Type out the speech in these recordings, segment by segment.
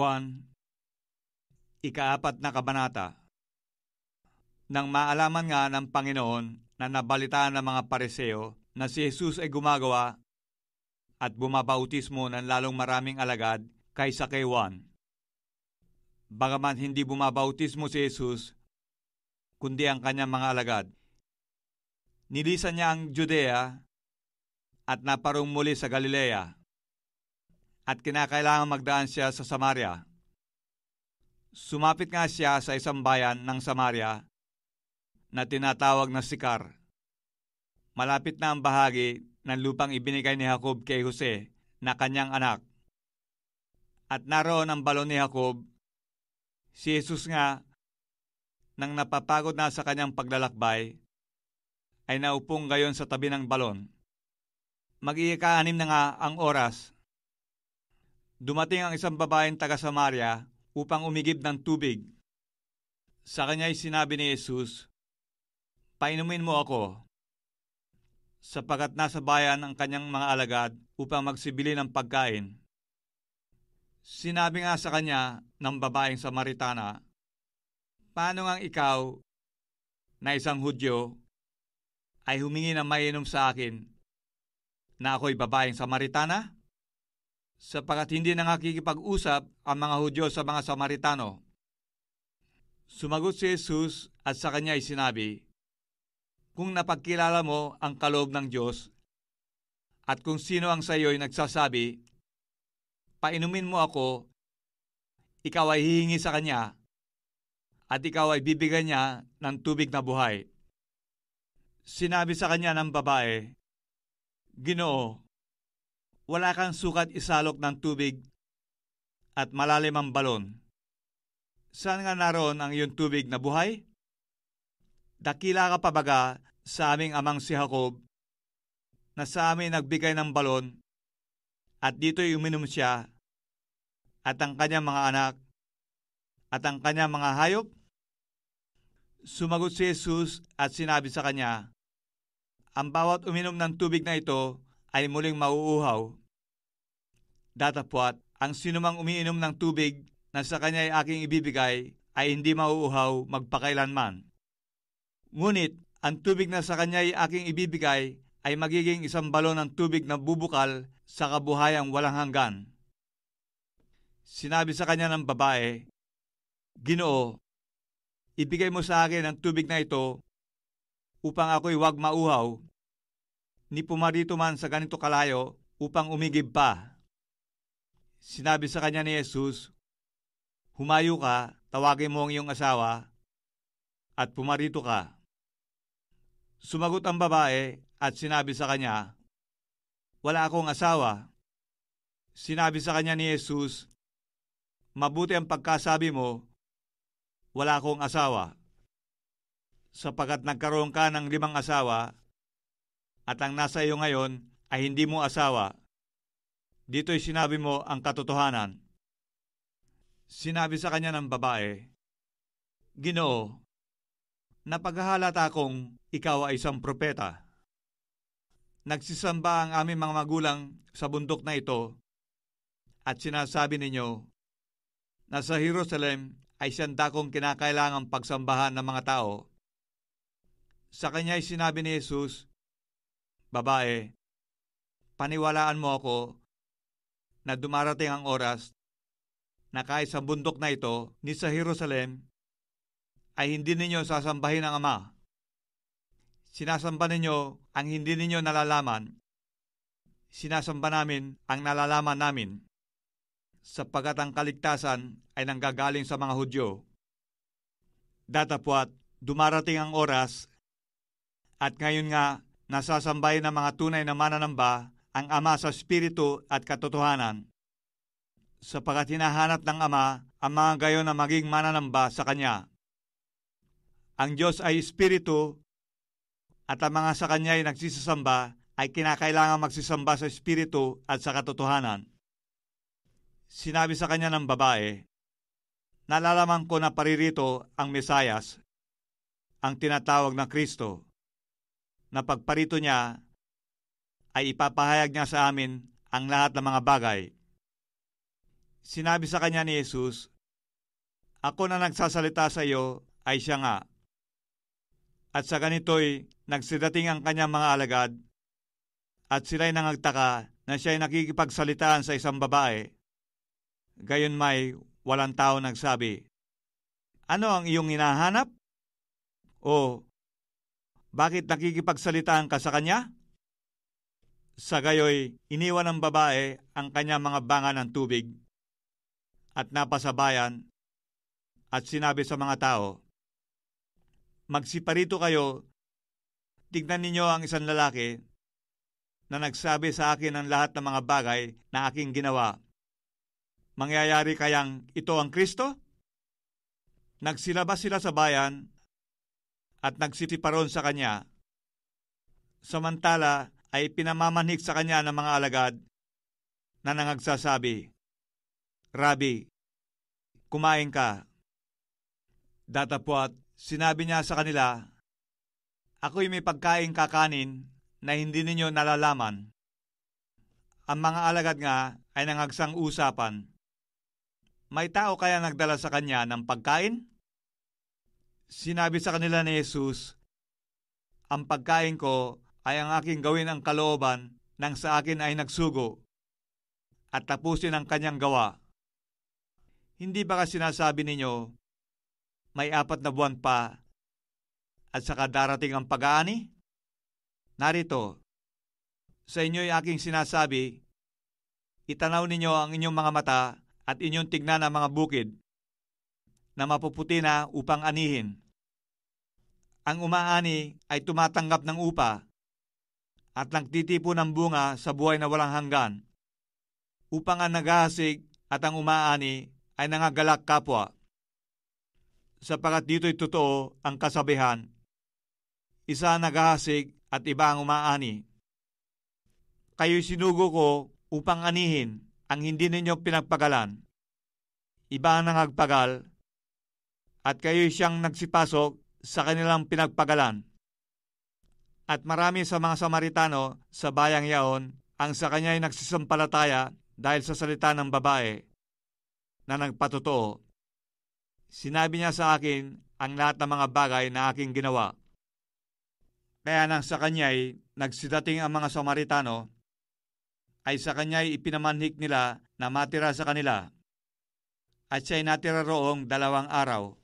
Juan, ikaapat na kabanata. Nang maalaman nga ng Panginoon na nabalitaan ng mga pareseo na si Jesus ay gumagawa at bumabautismo ng lalong maraming alagad kaysa kay Juan. Bagaman hindi bumabautismo si Jesus, kundi ang kanyang mga alagad. Nilisan niya ang Judea at naparong muli sa Galilea at kinakailangan magdaan siya sa Samaria. Sumapit nga siya sa isang bayan ng Samaria na tinatawag na Sikar. Malapit na ang bahagi ng lupang ibinigay ni Jacob kay Jose na kanyang anak. At naroon ang balon ni Jacob, si Jesus nga, nang napapagod na sa kanyang paglalakbay, ay naupong gayon sa tabi ng balon. Mag-iika-anim na nga ang oras dumating ang isang babaeng taga Samaria upang umigib ng tubig. Sa kanya'y sinabi ni Jesus, Painumin mo ako, sapagat nasa bayan ang kanyang mga alagad upang magsibili ng pagkain. Sinabi nga sa kanya ng babaeng Samaritana, Paano ngang ikaw, na isang Hudyo, ay humingi ng mainom sa akin na ako'y babaeng Samaritana? sapagat hindi na nakikipag-usap ang mga Hudyo sa mga Samaritano. Sumagot si Jesus at sa kanya ay sinabi, Kung napagkilala mo ang kaloob ng Diyos, at kung sino ang sa iyo'y nagsasabi, Painumin mo ako, ikaw ay hihingi sa kanya, at ikaw ay bibigyan niya ng tubig na buhay. Sinabi sa kanya ng babae, Ginoo, wala kang sukat isalok ng tubig at malalim ang balon. Saan nga naroon ang iyong tubig na buhay? Dakila ka pa baga sa aming amang si Jacob na sa amin nagbigay ng balon at dito'y uminom siya at ang kanyang mga anak at ang kanyang mga hayop? Sumagot si Jesus at sinabi sa kanya, Ang bawat uminom ng tubig na ito ay muling mauuhaw. Datapwat, ang sinumang umiinom ng tubig na sa kanya ay aking ibibigay ay hindi mauuhaw magpakailanman. Ngunit, ang tubig na sa kanya ay aking ibibigay ay magiging isang balon ng tubig na bubukal sa kabuhayang walang hanggan. Sinabi sa kanya ng babae, Ginoo, ibigay mo sa akin ang tubig na ito upang ako'y wag mauhaw ni pumarito man sa ganito kalayo upang umigib pa. Sinabi sa kanya ni Jesus, Humayo ka, tawagin mo ang iyong asawa, at pumarito ka. Sumagot ang babae at sinabi sa kanya, Wala akong asawa. Sinabi sa kanya ni Jesus, Mabuti ang pagkasabi mo, wala akong asawa. Sapagat nagkaroon ka ng limang asawa, at ang nasa iyo ngayon ay hindi mo asawa, dito'y sinabi mo ang katotohanan. Sinabi sa kanya ng babae, Ginoo, napaghahalata akong ikaw ay isang propeta. Nagsisamba ang aming mga magulang sa bundok na ito at sinasabi ninyo na sa Jerusalem ay siyang dakong kinakailangang pagsambahan ng mga tao. Sa kanya ay sinabi ni Jesus Babae, paniwalaan mo ako na dumarating ang oras na kahit sa bundok na ito ni sa Jerusalem ay hindi ninyo sasambahin ang Ama. Sinasamba ninyo ang hindi ninyo nalalaman. Sinasamba namin ang nalalaman namin sapagkat ang kaligtasan ay nanggagaling sa mga Hudyo. Datapwat, dumarating ang oras at ngayon nga nasasambay ng mga tunay na mananamba ang Ama sa Espiritu at katotohanan. Sapagat hinahanap ng Ama ang mga gayon na maging mananamba sa Kanya. Ang Diyos ay Espiritu at ang mga sa Kanya ay nagsisasamba ay kinakailangan magsisamba sa Espiritu at sa katotohanan. Sinabi sa kanya ng babae, Nalalaman ko na paririto ang Mesayas, ang tinatawag na Kristo na pagparito niya ay ipapahayag niya sa amin ang lahat ng mga bagay. Sinabi sa kanya ni Jesus, Ako na nagsasalita sa iyo ay siya nga. At sa ganito'y nagsidating ang kanyang mga alagad at sila'y nangagtaka na siya'y nakikipagsalitaan sa isang babae. Gayon may walang tao nagsabi, Ano ang iyong hinahanap? O bakit nakikipagsalitaan ka sa kanya? Sa gayoy, iniwan ng babae ang kanya mga banga ng tubig at napasabayan at sinabi sa mga tao, Magsiparito kayo, tignan ninyo ang isang lalaki na nagsabi sa akin ang lahat ng mga bagay na aking ginawa. Mangyayari kayang ito ang Kristo? Nagsilabas sila sa bayan at nagsitiparon sa kanya. Samantala ay pinamamanhik sa kanya ng mga alagad na nangagsasabi, Rabi, kumain ka. Datapwat, sinabi niya sa kanila, Ako'y may pagkain kakanin na hindi ninyo nalalaman. Ang mga alagad nga ay nangagsang usapan. May tao kaya nagdala sa kanya ng pagkain? Sinabi sa kanila ni Jesus, Ang pagkain ko ay ang aking gawin ang kalooban nang sa akin ay nagsugo at tapusin ang kanyang gawa. Hindi ba kasi sinasabi ninyo, may apat na buwan pa at saka darating ang pag-aani? Narito, sa inyo'y aking sinasabi, itanaw ninyo ang inyong mga mata at inyong tignan ang mga bukid na mapuputi na upang anihin. Ang umaani ay tumatanggap ng upa at nagtitipo ng bunga sa buhay na walang hanggan upang ang naghahasig at ang umaani ay nangagalak kapwa. Sapagat dito'y totoo ang kasabihan, isa ang naghahasig at iba ang umaani. Kayo sinugo ko upang anihin ang hindi ninyo pinagpagalan. Iba ang nangagpagal at kayo siyang nagsipasok sa kanilang pinagpagalan. At marami sa mga Samaritano sa bayang yaon ang sa kanya ay nagsisampalataya dahil sa salita ng babae na nagpatotoo. Sinabi niya sa akin ang lahat ng mga bagay na aking ginawa. Kaya nang sa kanya'y nagsidating ang mga Samaritano, ay sa kanya'y ipinamanhik nila na matira sa kanila. At siya'y natira roong dalawang araw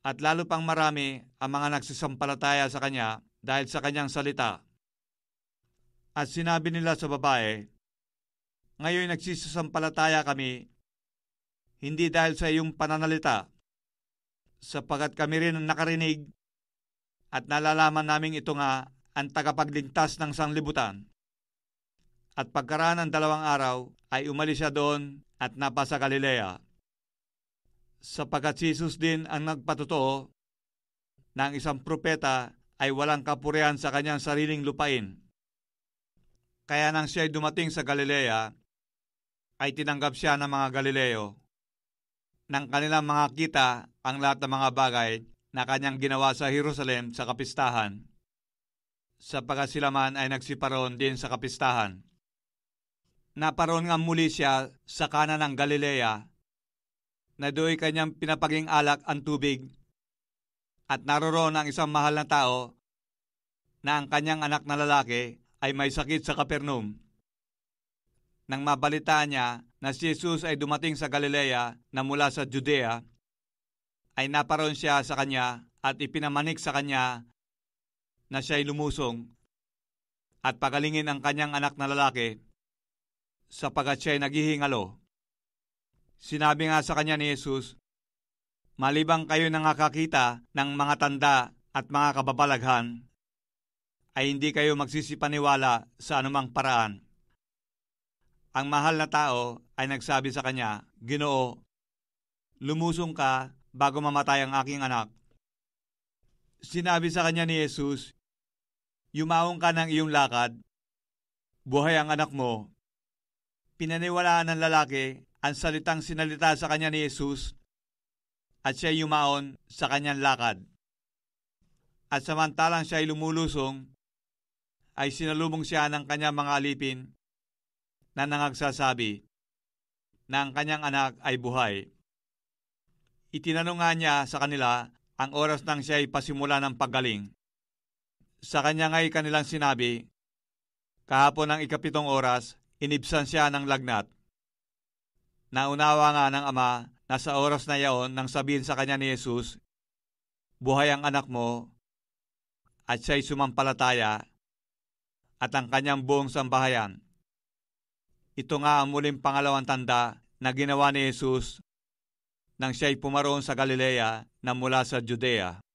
at lalo pang marami ang mga nagsisampalataya sa kanya dahil sa kanyang salita. At sinabi nila sa babae, Ngayon nagsisampalataya kami, hindi dahil sa iyong pananalita, sapagat kami rin ang nakarinig at nalalaman naming ito nga ang tagapagligtas ng sanglibutan. At pagkaraan ng dalawang araw ay umalis siya doon at napasa Galilea sapagkat si Jesus din ang nagpatotoo na ang isang propeta ay walang kapurihan sa kanyang sariling lupain. Kaya nang siya ay dumating sa Galilea, ay tinanggap siya ng mga Galileo. Nang kanilang mga kita ang lahat ng mga bagay na kanyang ginawa sa Jerusalem sa kapistahan, sapagat sila man ay nagsiparoon din sa kapistahan. Naparoon nga muli siya sa kanan ng Galilea na do'y kanyang pinapaging alak ang tubig. At naroroon ang isang mahal na tao na ang kanyang anak na lalaki ay may sakit sa Kapernaum. Nang mabalitaan niya na si Jesus ay dumating sa Galilea na mula sa Judea, ay naparoon siya sa kanya at ipinamanik sa kanya na siya'y lumusong at pagalingin ang kanyang anak na lalaki sapagat siya'y naghihingalo. Sinabi nga sa kanya ni Jesus, Malibang kayo nakakakita ng mga tanda at mga kababalaghan, ay hindi kayo magsisipaniwala sa anumang paraan. Ang mahal na tao ay nagsabi sa kanya, Ginoo, lumusong ka bago mamatay ang aking anak. Sinabi sa kanya ni Jesus, Yumaong ka ng iyong lakad, buhay ang anak mo. Pinaniwalaan ng lalaki ang salitang sinalita sa kanya ni Jesus at siya yumaon sa kanyang lakad. At samantalang siya ay lumulusong, ay sinalubong siya ng kanyang mga alipin na nangagsasabi na ang kanyang anak ay buhay. Itinanong nga niya sa kanila ang oras nang siya ay pasimula ng paggaling. Sa kanya nga'y kanilang sinabi, kahapon ang ikapitong oras, inibsan siya ng lagnat Naunawa nga ng ama na sa oras na yaon nang sabihin sa kanya ni Jesus, Buhay ang anak mo, at siya'y sumampalataya, at ang kanyang buong sambahayan. Ito nga ang muling pangalawang tanda na ginawa ni Jesus nang siya'y pumaroon sa Galilea na mula sa Judea.